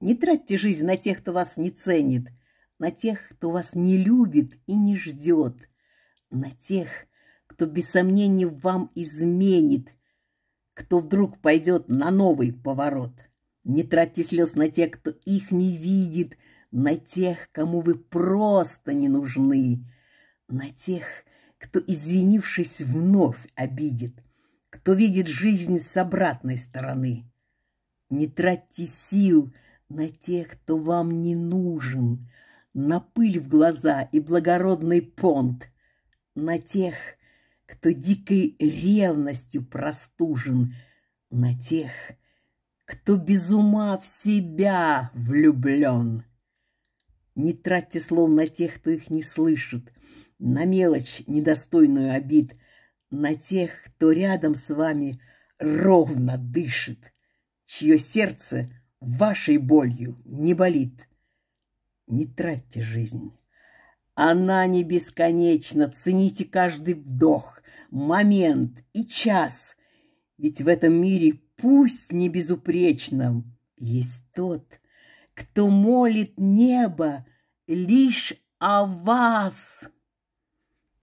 Не тратьте жизнь на тех, кто вас не ценит, на тех, кто вас не любит и не ждет, на тех, кто без сомнений вам изменит, кто вдруг пойдет на новый поворот. Не тратьте слез на тех, кто их не видит, на тех, кому вы просто не нужны, на тех, кто, извинившись, вновь обидит, кто видит жизнь с обратной стороны. Не тратьте сил на тех, кто вам не нужен, на пыль в глаза и благородный понт, на тех, кто дикой ревностью простужен, на тех, кто без ума в себя влюблен. Не тратьте слов на тех, кто их не слышит, на мелочь, недостойную обид, на тех, кто рядом с вами ровно дышит, чье сердце — вашей болью не болит. Не тратьте жизнь. Она не бесконечна. Цените каждый вдох, момент и час. Ведь в этом мире, пусть не безупречном, есть тот, кто молит небо лишь о вас.